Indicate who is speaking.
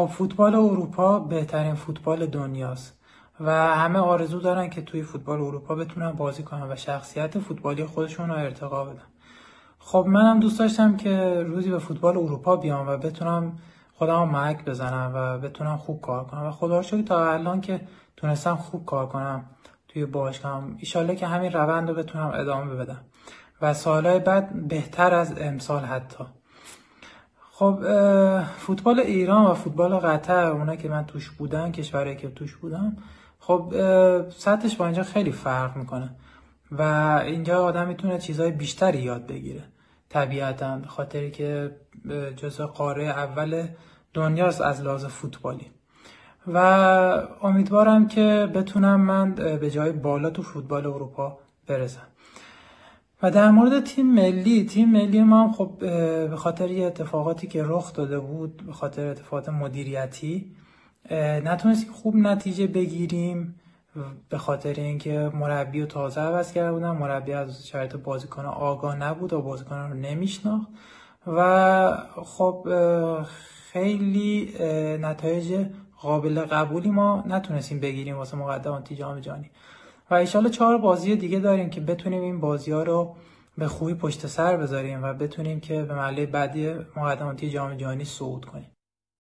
Speaker 1: خب فوتبال اروپا بهترین فوتبال دنیاست و همه آرزو دارن که توی فوتبال اروپا بتونن بازی کنن و شخصیت فوتبالی خودشون رو ارتقا بدن خب منم دوست داشتم که روزی به فوتبال اروپا بیام و بتونم خودم مک بزنم و بتونم خوب کار کنم و خدا شکر تا الان که تونستم خوب کار کنم توی باشگاهم ایشالله که همین روند رو بتونم ادامه بدم و سالهای بعد بهتر از امسال حتی خب فوتبال ایران و فوتبال قطر اونا که من توش بودم کشورهایی که توش بودم خب سطحش با اینجا خیلی فرق میکنه و اینجا آدم میتونه چیزهای بیشتری یاد بگیره طبیعتا خاطری که جزء قاره اول دنیاست از لحاظ فوتبالی و امیدوارم که بتونم من به جای بالا تو فوتبال اروپا برسم و در مورد تیم ملی تیم ملی ما هم خب به خاطر یه اتفاقاتی که رخ داده بود به خاطر اتفاقات مدیریتی نتونستیم خوب نتیجه بگیریم به خاطر اینکه مربی و تازه عوض کرده بودن مربی از شرط بازیکن آگاه نبود و بازیکن رو نمیشناخت و خب خیلی نتایج قابل قبولی ما نتونستیم بگیریم واسه مقدمات جام جهانی و ایشالا چهار بازی دیگه داریم که بتونیم این بازی ها رو به خوبی پشت سر بذاریم و بتونیم که به محله بعدی مقدماتی جام جهانی صعود کنیم